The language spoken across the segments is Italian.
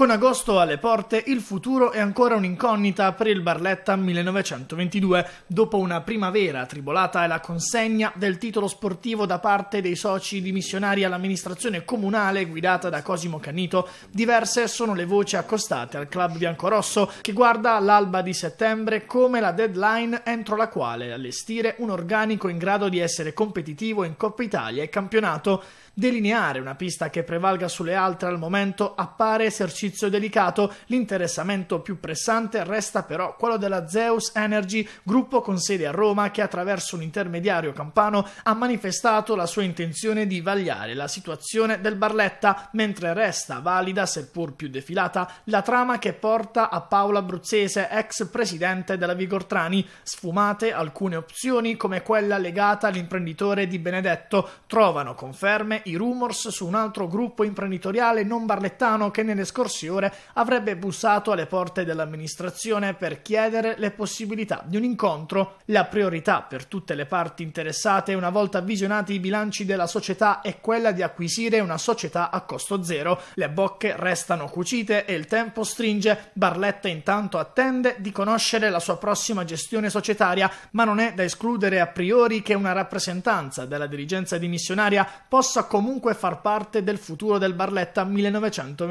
Con agosto alle porte, il futuro è ancora un'incognita per il Barletta 1922. Dopo una primavera tribolata e la consegna del titolo sportivo da parte dei soci dimissionari all'amministrazione comunale guidata da Cosimo Canito, diverse sono le voci accostate al club biancorosso che guarda l'alba di settembre come la deadline entro la quale allestire un organico in grado di essere competitivo in Coppa Italia e campionato. Delineare una pista che prevalga sulle altre al momento appare esercizio esercizio delicato, l'interessamento più pressante resta però quello della Zeus Energy, gruppo con sede a Roma che attraverso un intermediario campano ha manifestato la sua intenzione di vagliare la situazione del Barletta, mentre resta valida, seppur più defilata, la trama che porta a Paola Bruzzese, ex presidente della Vigortrani, sfumate alcune opzioni come quella legata all'imprenditore di Benedetto, trovano conferme i rumors su un altro gruppo imprenditoriale non barlettano che nelle scorse scorse ore avrebbe bussato alle porte dell'amministrazione per chiedere le possibilità di un incontro. La priorità per tutte le parti interessate una volta visionati i bilanci della società è quella di acquisire una società a costo zero. Le bocche restano cucite e il tempo stringe. Barletta intanto attende di conoscere la sua prossima gestione societaria, ma non è da escludere a priori che una rappresentanza della dirigenza dimissionaria possa comunque far parte del futuro del Barletta 1922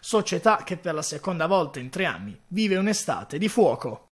società che per la seconda volta in tre anni vive un'estate di fuoco.